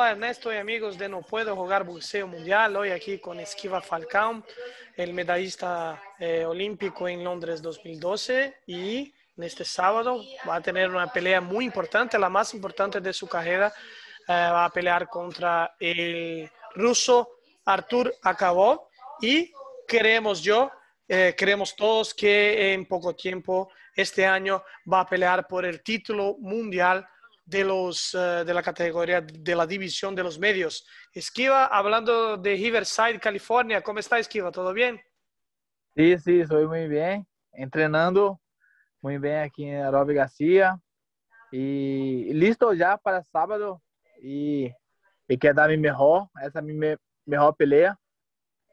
Hola Ernesto y amigos de No Puedo Jugar Boxeo Mundial. Hoy aquí con Esquiva Falcao, el medallista eh, olímpico en Londres 2012 y en este sábado va a tener una pelea muy importante, la más importante de su carrera. Eh, va a pelear contra el ruso Artur Acabó y creemos yo, creemos eh, todos que en poco tiempo este año va a pelear por el título mundial de, los, eh, de la categoría de la división de los medios. Esquiva, hablando de Riverside, California, ¿cómo está Esquiva? ¿Todo bien? Sí, sí, estoy muy bien, entrenando muy bien aquí en Arobe García y listo ya para sábado y, y queda mi mejor, esa mi mejor pelea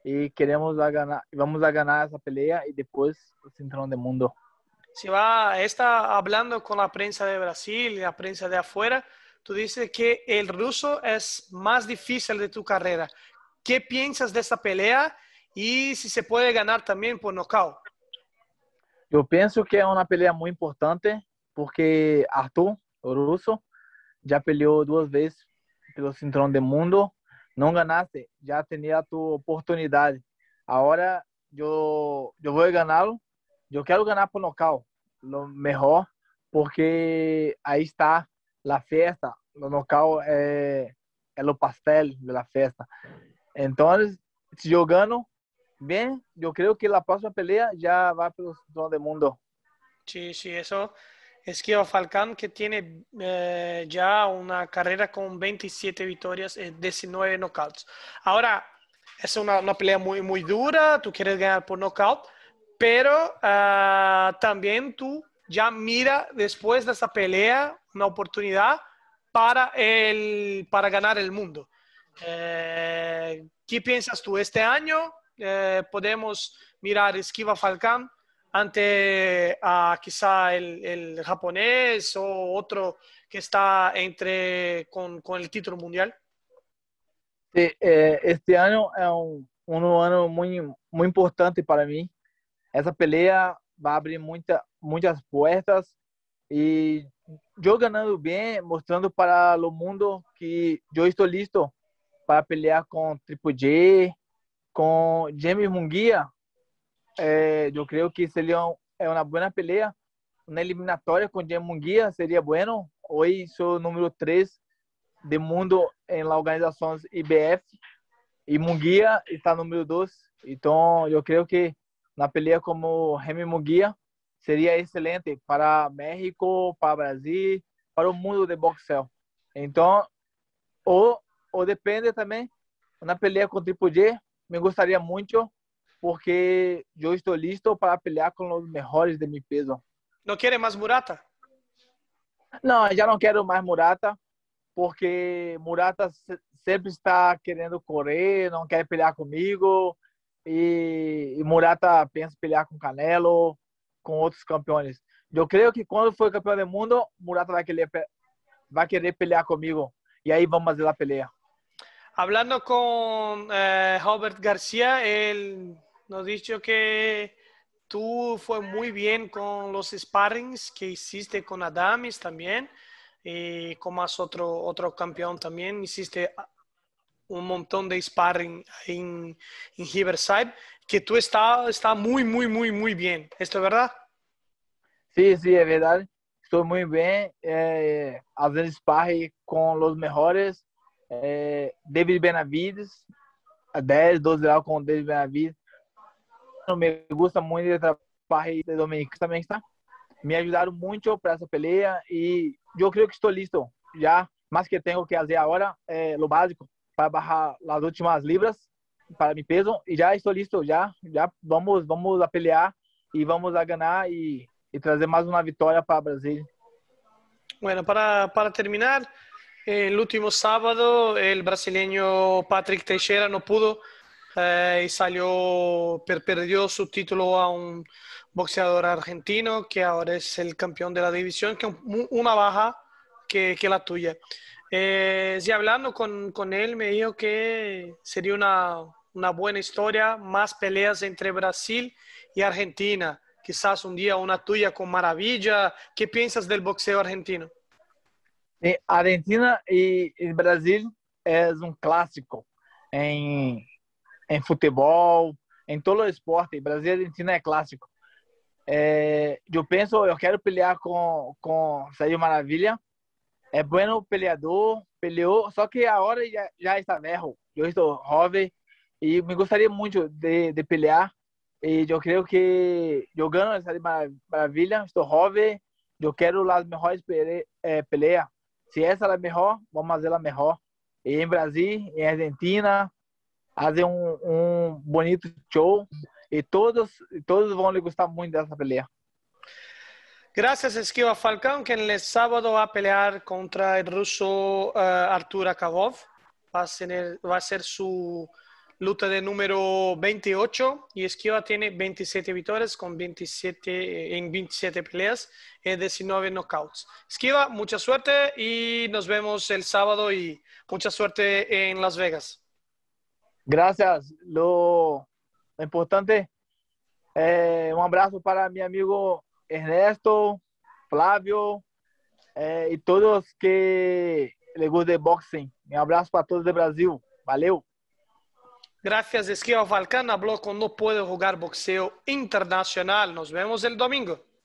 y queremos ganar, vamos a ganar esa pelea y después el cinturón del mundo si va, está hablando con la prensa de Brasil, y la prensa de afuera, tú dices que el ruso es más difícil de tu carrera. ¿Qué piensas de esta pelea y si se puede ganar también por nocaut? Yo pienso que es una pelea muy importante porque Arthur, el ruso, ya peleó dos veces pelo cinturón del mundo, No ganaste, ya tenía tu oportunidad. Ahora yo voy a ganarlo yo quiero ganar por nocaut, lo mejor, porque ahí está la fiesta, eh, lo nocaut es, es pastel de la fiesta. Entonces, si yo gano, bien, yo creo que la próxima pelea ya va por todo el mundo. Sí, sí, eso. Es que Falcán, que tiene eh, ya una carrera con 27 victorias y eh, 19 knockouts. Ahora, es una, una, pelea muy, muy dura, tú quieres ganar por nocaut pero ah, también tú ya mira después de esa pelea una oportunidad para, el, para ganar el mundo. Eh, ¿Qué piensas tú? Este año eh, podemos mirar Esquiva Falcán ante a ah, quizá el, el, japonés o otro que está entre con, con el título mundial. Eh, este año es un, un, año muy, muy importante para mí. essa peleia vai abrir muita, muitas portas e eu ganhando bem, mostrando para o mundo que eu estou listo para pelear com Triple J, com James Munguia. É, eu creio que seria é uma boa peleia. Na eliminatória com James Munguia seria bueno. Hoje sou número 3 do mundo em la organização IBF e Munguia está número 2. Então, eu creio que na pelea como Remy Munguia seria excelente para México, para Brasil, para o mundo de boxeo. Então, ou, ou depende também, na pelea com o Triple G, me gostaria muito, porque eu estou listo para pelear com os melhores de meu peso. Não quer mais Murata? Não, já não quero mais Murata, porque Murata sempre está querendo correr, não quer pelear comigo, Y Murata pensa pelear con Canelo, con otros campeones. Yo creo que cuando for campeón del mundo, Murata va querer, vai querer pelear conmigo. Y ahí vamos a hacer la pelea. Hablando con eh, Robert García, él nos ha dicho que tú fue muy bien con los sparrings que hiciste con adamis también y con más otro, otro campeón también. Hiciste un montón de sparring en, en Riverside, que tú estás está muy, muy, muy, muy bien. ¿Esto es verdad? Sí, sí, es verdad. Estoy muy bien eh, haciendo sparring con los mejores. Eh, David Benavides, 10, 12 grados con David Benavides. Me gusta mucho el sparring de Dominique También está. Me ayudaron mucho para esa pelea Y yo creo que estoy listo ya más que tengo que hacer ahora eh, lo básico, para bajar las últimas libras para mi peso y ya estoy listo, ya, vamos, vamos a pelear y vamos a ganar y, traer más una victoria para Brasil. Bueno, para, para terminar, el último sábado el brasileño Patrick Teixeira no pudo eh, y salió, perdió su título a un boxeador argentino que ahora es el campeón de la división, que una baja que, que la tuya. Eh, hablando con, él, me dijo que sería una, buena historia, más peleas entre Brasil y Argentina. Quizás un día una tuya con Maravilla. ¿Qué piensas del boxeo argentino? Eh, Argentina y, Brasil es un clásico en, en fútbol, en todo el esporte. Brasil y Argentina es clásico. Eh, yo pienso, yo quiero pelear con, con Sergio Maravilla É bueno peleador, peleou, só que a hora já, já está velho. Eu estou jovem e me gostaria muito de, de pelear. E eu creio que jogando essa maravilha, estou jovem, eu quero as melhores pele, é, peleas. Se essa é a melhor, vamos fazer a melhor. E em Brasil, em Argentina, fazer um, um bonito show e todos todos vão lhe gostar muito dessa peleia. Gracias, Esquiva Falcón, que el sábado va a pelear contra el ruso uh, Artur Va a, ser su luta de número 28 y Esquiva tiene 27 victorias con 27, en 27 peleas y eh, 19 knockouts. Esquiva, mucha suerte y nos vemos el sábado y mucha suerte en Las Vegas. Gracias. Lo importante, eh, un abrazo para mi amigo Ernesto, Flávio é, e todos que ligou de boxing. Um abraço para todos do Brasil. Valeu! Gracias, Esquiva Falcana. Habló con No Puedo Jugar Boxeo Internacional. Nos vemos el domingo.